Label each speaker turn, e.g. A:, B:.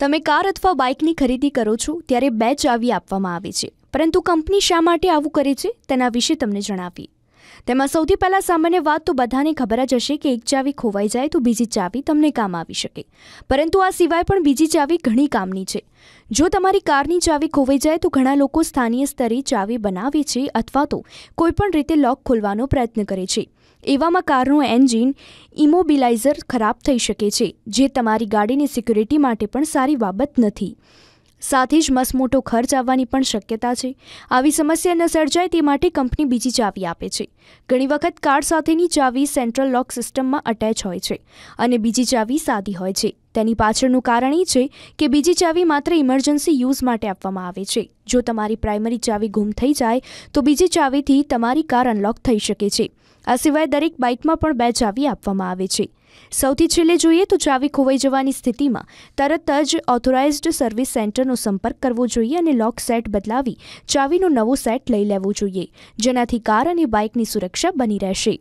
A: તમે કાર અથવા બાઇકની ખરીદી કરો છો ત્યારે બે ચાવી આપવામાં આવે છે પરંતુ કંપની શા માટે આવું કરે છે તેના વિશે તમને જણાવીએ તેમાં સૌથી પહેલાં સામાન્ય વાત તો બધાને ખબર જ હશે કે એક ચાવી ખોવાઈ જાય તો બીજી ચાવી તમને કામ આવી શકે પરંતુ આ સિવાય પણ બીજી ચાવી ઘણી કામની છે જો તમારી કારની ચાવી ખોવાઈ જાય તો ઘણા લોકો સ્થાનીય સ્તરે ચાવી બનાવે છે અથવા તો કોઈપણ રીતે લોક ખોલવાનો પ્રયત્ન કરે છે એવામાં કારનું એન્જિન ઇમોબિલાઇઝર ખરાબ થઈ શકે છે જે તમારી ગાડીની સિક્યુરિટી માટે પણ સારી બાબત નથી સાથે જ મસમોટો ખર્ચ આવવાની પણ શક્યતા છે આવી સમસ્યા ન સર્જાય તે માટે કંપની બીજી ચાવી આપે છે ઘણી વખત કાર સાથેની ચાવી સેન્ટ્રલ લોક સિસ્ટમમાં અટેચ હોય છે અને બીજી ચાવી સાદી હોય છે તેની પાછળનું કારણ એ છે કે બીજી ચાવી માત્ર ઇમરજન્સી યુઝ માટે આપવામાં આવે છે જો તમારી પ્રાઇમરી ચાવી ગુમ થઈ જાય તો બીજી ચાવીથી તમારી કાર અનલોક થઈ શકે છે આ સિવાય દરેક બાઇકમાં પણ બે ચાવી આપવામાં આવે છે સૌથી છેલ્લે જોઈએ તો ચાવી ખોવાઈ જવાની સ્થિતિમાં તરત જ ઓથોરાઇઝ્ડ સર્વિસ સેન્ટરનો સંપર્ક કરવો જોઈએ અને લોક સેટ બદલાવી ચાવીનો નવો સેટ લઈ લેવો જોઈએ જેનાથી કાર અને બાઇકની સુરક્ષા બની રહેશે